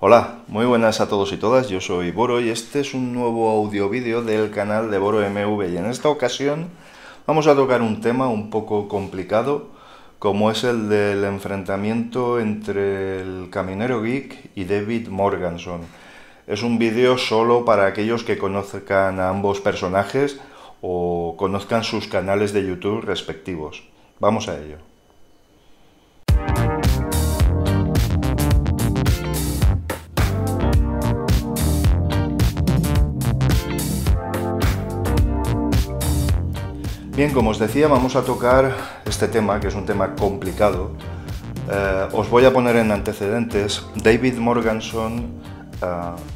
Hola, muy buenas a todos y todas, yo soy Boro y este es un nuevo audio vídeo del canal de Boro MV y en esta ocasión vamos a tocar un tema un poco complicado como es el del enfrentamiento entre el Caminero Geek y David Morganson. Es un vídeo solo para aquellos que conozcan a ambos personajes o conozcan sus canales de YouTube respectivos. Vamos a ello. Bien, como os decía, vamos a tocar este tema, que es un tema complicado. Eh, os voy a poner en antecedentes. David Morganson eh,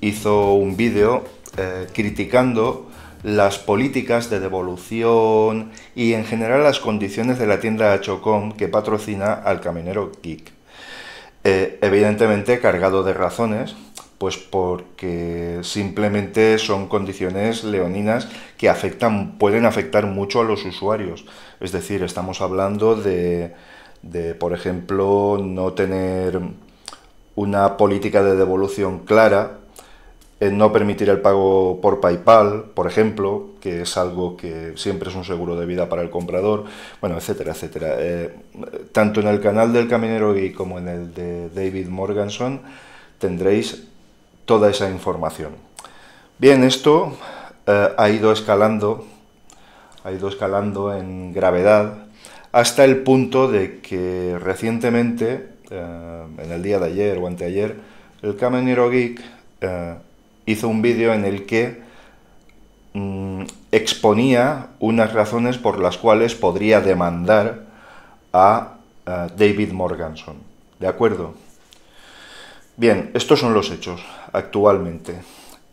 hizo un vídeo eh, criticando las políticas de devolución y en general las condiciones de la tienda Chocom que patrocina al Caminero Geek. evidentemente cargado de razones, pues porque simplemente son condiciones leoninas que afectan, pueden afectar mucho a los usuarios. Es decir, estamos hablando de, por ejemplo, no tener una política de devolución clara, eh, no permitir el pago por PayPal, por ejemplo, que es algo que siempre es un seguro de vida para el comprador, bueno, etcétera, etcétera. Eh, tanto en el canal del Caminero y como en el de David Morganson tendréis toda esa información. Bien, esto eh, ha ido escalando, ha ido escalando en gravedad hasta el punto de que recientemente, eh, en el día de ayer o anteayer, el Camionero Geek eh, hizo un vídeo en el que mm, exponía unas razones por las cuales podría demandar a David Morganson. ¿De acuerdo? Bien, estos son los hechos actualmente.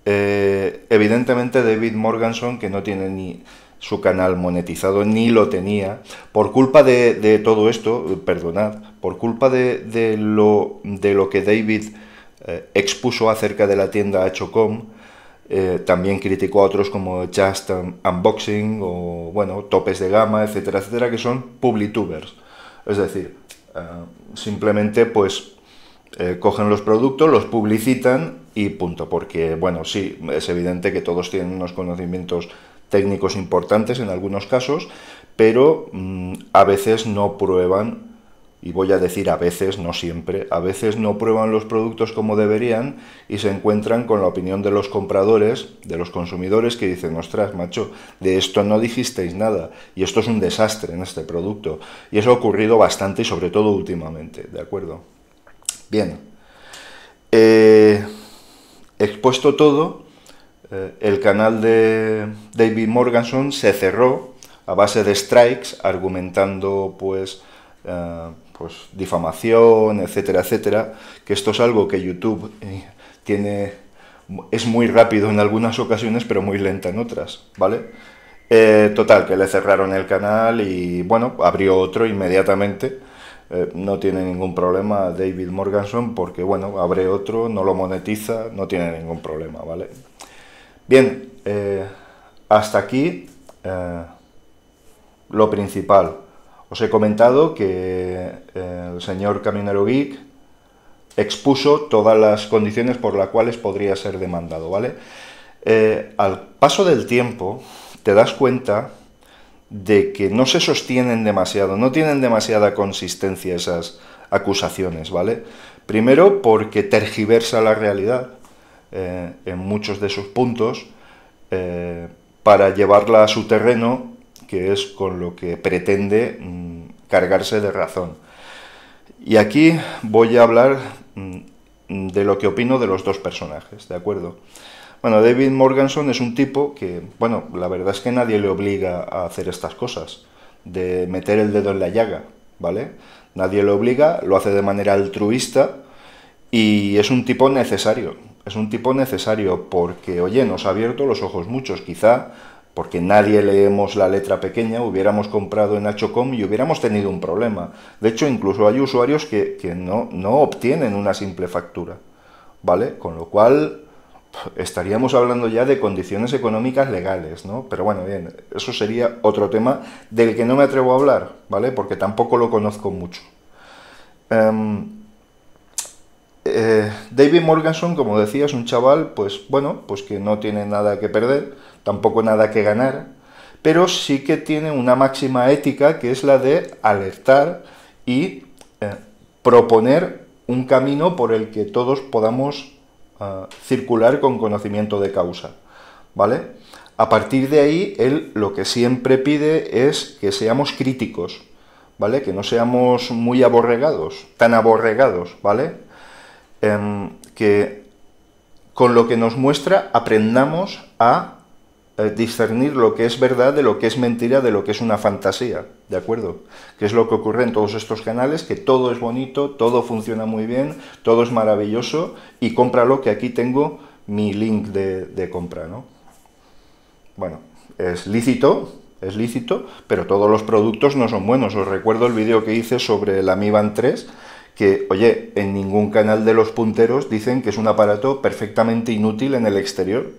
Eh, evidentemente David Morganson, que no tiene ni su canal monetizado, ni lo tenía, por culpa de, todo esto, perdonad, por culpa de, lo, de lo, que David eh, expuso acerca de la tienda H.com, eh, también criticó a otros como Just Unboxing o, bueno, Topes de Gama, etcétera, etcétera, que son publitubers. Es decir, simplemente pues eh, cogen los productos, los publicitan y punto, porque bueno, sí, es evidente que todos tienen unos conocimientos técnicos importantes en algunos casos, pero mm, a veces no prueban, y voy a decir a veces, no siempre, a veces no prueban los productos como deberían y se encuentran con la opinión de los compradores, de los consumidores, que dicen, ostras, macho, de esto no dijisteis nada, y esto es un desastre en este producto. Y eso ha ocurrido bastante y sobre todo últimamente, ¿de acuerdo? Bien. Eh, expuesto todo, eh, el canal de David Morganson se cerró a base de strikes, argumentando pues, eh, pues difamación, etcétera, etcétera, que esto es algo que YouTube tiene, es muy rápido en algunas ocasiones, pero muy lenta en otras, ¿vale? total, que le cerraron el canal y bueno, abrió otro inmediatamente eh, no tiene ningún problema David Morganson porque, bueno, abre otro, no lo monetiza, no tiene ningún problema, ¿vale? Bien, eh, hasta aquí eh, lo principal. Os he comentado que el señor Caminero expuso todas las condiciones por las cuales podría ser demandado, ¿vale? al paso del tiempo te das cuenta de que no se sostienen demasiado, no tienen demasiada consistencia esas acusaciones, ¿vale? Primero porque tergiversa la realidad eh, en muchos de sus puntos eh, para llevarla a su terreno, que es con lo que pretende mm, cargarse de razón. Y aquí voy a hablar mm, de lo que opino de los dos personajes, ¿de acuerdo? Bueno, David Morganson es un tipo que, bueno, la verdad es que nadie le obliga a hacer estas cosas, de meter el dedo en la llaga, ¿vale? Nadie le obliga, lo hace de manera altruista y es un tipo necesario, es un tipo necesario porque, oye, nos ha abierto los ojos muchos, quizá porque nadie leemos la letra pequeña, hubiéramos comprado en Achocom y hubiéramos tenido un problema. De hecho, incluso hay usuarios que, no, no obtienen una simple factura, ¿vale? Con lo cual estaríamos hablando ya de condiciones económicas legales, ¿no? Pero bueno, bien, eso sería otro tema del que no me atrevo a hablar, ¿vale? Porque tampoco lo conozco mucho. Em, eh, David Morganson, como decía, es un chaval, pues bueno, pues que no tiene nada que perder, tampoco nada que ganar, pero sí que tiene una máxima ética que es la de alertar y eh, proponer un camino por el que todos podamos circular con conocimiento de causa. ¿Vale? A partir de ahí, él lo que siempre pide es que seamos críticos, ¿vale? Que no seamos muy aborregados, tan aborregados, ¿vale? Em, que con lo que nos muestra aprendamos a eh, discernir lo que es verdad de lo que es mentira, de lo que es una fantasía, ¿de acuerdo? Que es lo que ocurre en todos estos canales, que todo es bonito, todo funciona muy bien, todo es maravilloso, y cómpralo, que aquí tengo mi link de, de compra, ¿no? Bueno, es lícito, es lícito, pero todos los productos no son buenos. Os recuerdo el vídeo que hice sobre la Mi Band 3, que, oye, en ningún canal de los punteros dicen que es un aparato perfectamente inútil en el exterior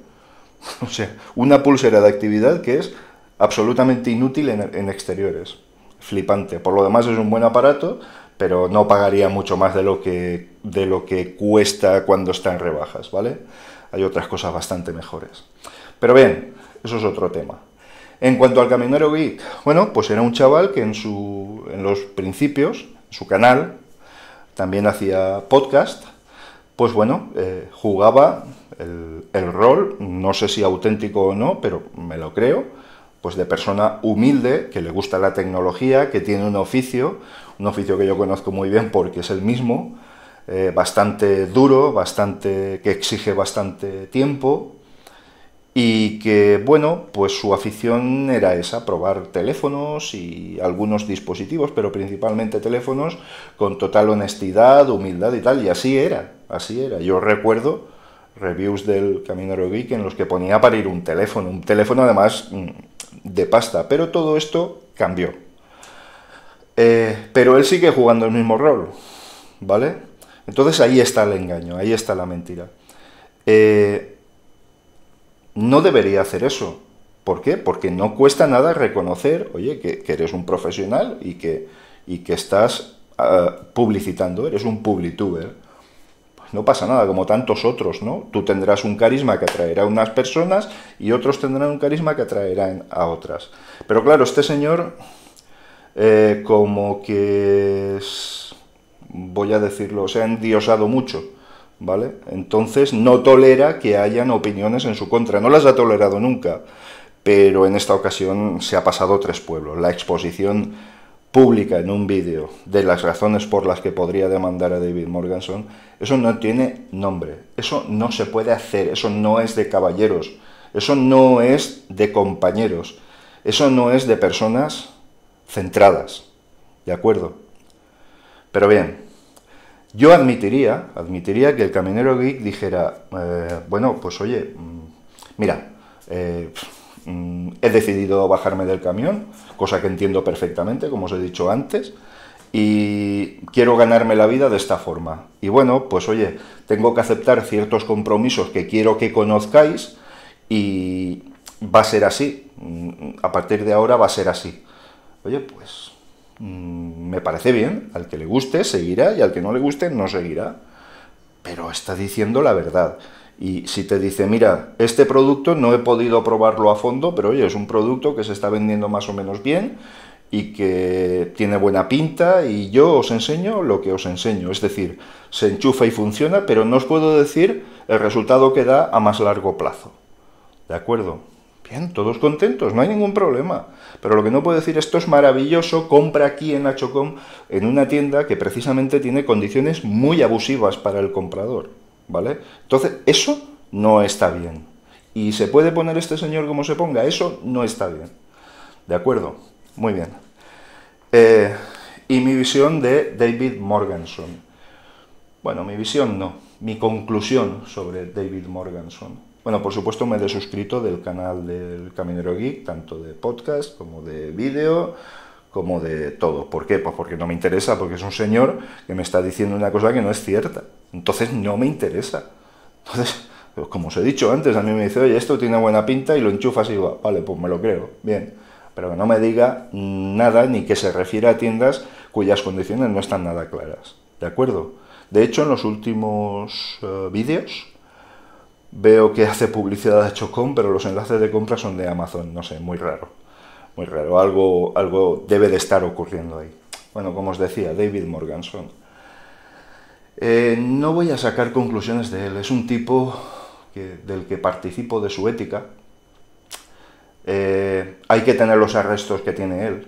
O sea, una pulsera de actividad que es absolutamente inútil en, exteriores. Flipante. Por lo demás es un buen aparato, pero no pagaría mucho más de lo que, de lo que cuesta cuando está en rebajas, ¿vale? Hay otras cosas bastante mejores. Pero bien, eso es otro tema. En cuanto al caminero geek, bueno, pues era un chaval que en, su, en los principios, en su canal, también hacía podcast pues bueno, eh, jugaba el, rol, no sé si auténtico o no, pero me lo creo, pues de persona humilde, que le gusta la tecnología, que tiene un oficio, un oficio que yo conozco muy bien porque es el mismo, eh, bastante duro, bastante, que exige bastante tiempo, y que, bueno, pues su afición era esa, probar teléfonos y algunos dispositivos, pero principalmente teléfonos, con total honestidad, humildad y tal, y así era así era. Yo recuerdo reviews del Camino Geek en los que ponía para ir un teléfono, un teléfono además mm, de pasta, pero todo esto cambió. Eh, pero él sigue jugando el mismo rol, ¿vale? Entonces ahí está el engaño, ahí está la mentira. Eh, no debería hacer eso. ¿Por qué? Porque no cuesta nada reconocer, oye, que, eres un profesional y que, que estás ah, publicitando, eres un publituber no pasa nada, como tantos otros, ¿no? Tú tendrás un carisma que atraerá a unas personas y otros tendrán un carisma que atraerán a otras. Pero claro, este señor eh, como que voy a decirlo, se ha endiosado mucho, ¿vale? Entonces no tolera que hayan opiniones en su contra, no las ha tolerado nunca, pero en esta ocasión se ha pasado tres pueblos. La exposición pública en un vídeo de las razones por las que podría demandar a David Morganson, eso no tiene nombre, eso no se puede hacer, eso no es de caballeros, eso no es de compañeros, eso no es de personas centradas, ¿de acuerdo? Pero bien, yo admitiría, admitiría que el caminero geek dijera, eh, bueno, pues oye, mm, mira, eh, Mm, he decidido bajarme del camión, cosa que entiendo perfectamente, como os he dicho antes, y quiero ganarme la vida de esta forma. Y bueno, pues oye, tengo que aceptar ciertos compromisos que quiero que conozcáis y va a ser así. Mm, a partir de ahora va a ser así. Oye, pues mm, me parece bien. Al que le guste, seguirá y al que no le guste, no seguirá. Pero está diciendo la verdad. Y si te dice, mira, este producto no he podido probarlo a fondo, pero oye, es un producto que se está vendiendo más o menos bien y que tiene buena pinta y yo os enseño lo que os enseño. Es decir, se enchufa y funciona, pero no os puedo decir el resultado que da a más largo plazo. ¿De acuerdo? Bien, todos contentos, no hay ningún problema. Pero lo que no puedo decir, esto es maravilloso, compra aquí en Achocom, en una tienda que precisamente tiene condiciones muy abusivas para el comprador. ¿vale? Entonces, eso no está bien. Y se puede poner este señor como se ponga, eso no está bien. ¿De acuerdo? Muy bien. Eh, y mi visión de David Morganson. Bueno, mi visión no, mi conclusión sobre David Morganson. Bueno, por supuesto me he desuscrito del canal del Caminero Geek, tanto de podcast como de vídeo, como de todo. ¿Por qué? Pues porque no me interesa, porque es un señor que me está diciendo una cosa que no es cierta. Entonces no me interesa. Entonces, pues, como os he dicho antes, a mí me dice, oye, esto tiene buena pinta y lo enchufas y digo, vale, pues me lo creo, bien. Pero que no me diga nada ni que se refiera a tiendas cuyas condiciones no están nada claras. ¿De acuerdo? De hecho, en los últimos eh, vídeos veo que hace publicidad de Chocón, pero los enlaces de compra son de Amazon, no sé, muy raro muy raro, algo, algo debe de estar ocurriendo ahí. Bueno, como os decía, David Morganson. Eh, no voy a sacar conclusiones de él, es un tipo del que participo de su ética. Eh, hay que tener los arrestos que tiene él.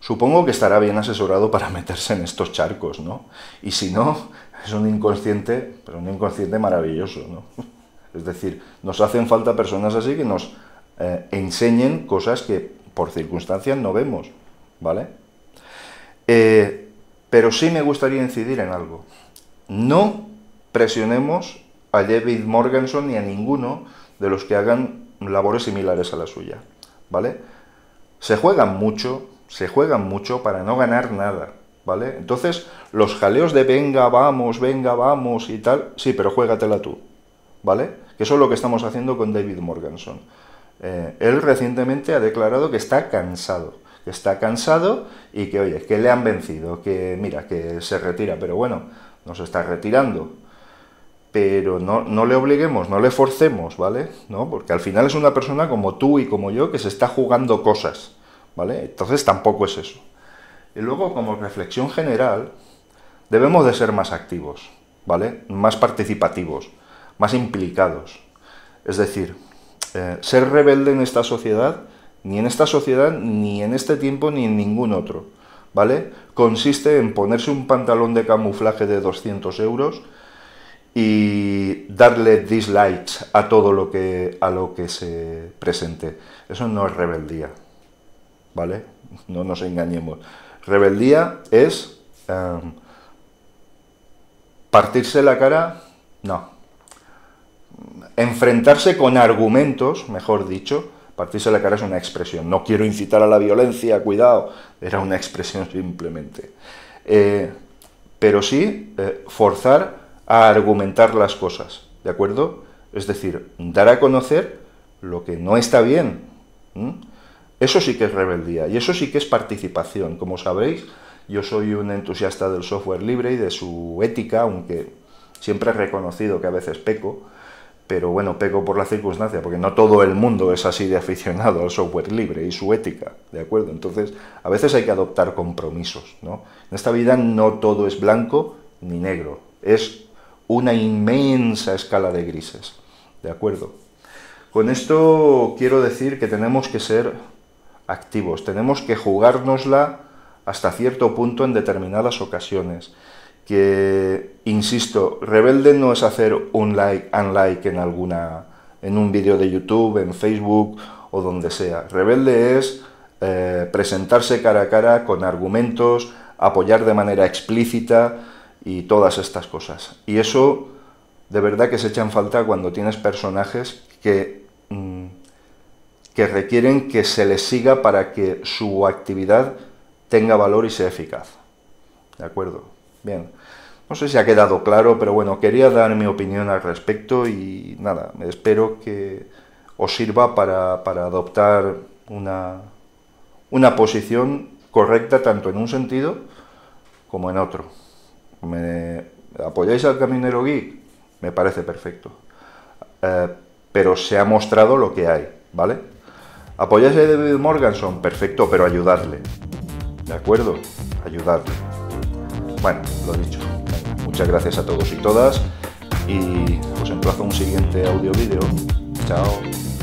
Supongo que estará bien asesorado para meterse en estos charcos, ¿no? Y si no, es un inconsciente, pero un inconsciente maravilloso, ¿no? Es decir, nos hacen falta personas así que nos eh, enseñen cosas que por circunstancias no vemos, ¿vale? Eh, pero sí me gustaría incidir en algo. No presionemos a David Morganson ni a ninguno de los que hagan labores similares a la suya, ¿vale? Se juegan mucho, se juegan mucho para no ganar nada, ¿vale? Entonces, los jaleos de venga, vamos, venga, vamos y tal, sí, pero juégatela tú, ¿vale? Que eso es lo que estamos haciendo con David Morganson. Eh, él recientemente ha declarado que está cansado, que está cansado y que, oye, que le han vencido, que mira, que se retira, pero bueno, nos está retirando. Pero no, no le obliguemos, no le forcemos, ¿vale? ¿No? Porque al final es una persona como tú y como yo que se está jugando cosas, ¿vale? Entonces tampoco es eso. Y luego, como reflexión general, debemos de ser más activos, ¿vale? Más participativos, más implicados. Es decir, eh, ser rebelde en esta sociedad, ni en esta sociedad, ni en este tiempo, ni en ningún otro, ¿vale? Consiste en ponerse un pantalón de camuflaje de 200 euros y darle dislikes a todo lo que, a lo que se presente. Eso no es rebeldía, ¿vale? No nos engañemos. Rebeldía es eh, partirse la cara, no, enfrentarse con argumentos, mejor dicho, partirse la cara es una expresión. No quiero incitar a la violencia, cuidado, era una expresión simplemente. Eh, pero sí eh, forzar a argumentar las cosas, ¿de acuerdo? Es decir, dar a conocer lo que no está bien. Eso sí que es rebeldía y eso sí que es participación. Como sabréis, yo soy un entusiasta del software libre y de su ética, aunque siempre he reconocido que a veces peco, pero bueno, pego por la circunstancia, porque no todo el mundo es así de aficionado al software libre y su ética, ¿de acuerdo? Entonces, a veces hay que adoptar compromisos, ¿no? En esta vida no todo es blanco ni negro, es una inmensa escala de grises, ¿de acuerdo? Con esto quiero decir que tenemos que ser activos, tenemos que jugárnosla hasta cierto punto en determinadas ocasiones que, insisto, rebelde no es hacer un like un like en alguna, en un vídeo de YouTube, en Facebook o donde sea. Rebelde es eh, presentarse cara a cara con argumentos, apoyar de manera explícita y todas estas cosas. Y eso de verdad que se echan falta cuando tienes personajes que, mm, que requieren que se les siga para que su actividad tenga valor y sea eficaz. ¿De acuerdo? Bien. No sé si ha quedado claro, pero bueno, quería dar mi opinión al respecto y nada, espero que os sirva para, adoptar una, una posición correcta tanto en un sentido como en otro. Me, ¿Apoyáis al Caminero Geek? Me parece perfecto. Eh, pero se ha mostrado lo que hay, ¿vale? ¿Apoyáis a David Morganson? Perfecto, pero ayudarle ¿De acuerdo? Ayudadle. Bueno, lo dicho. Muchas gracias a todos y todas y os emplazo a un siguiente audio-vídeo. Chao.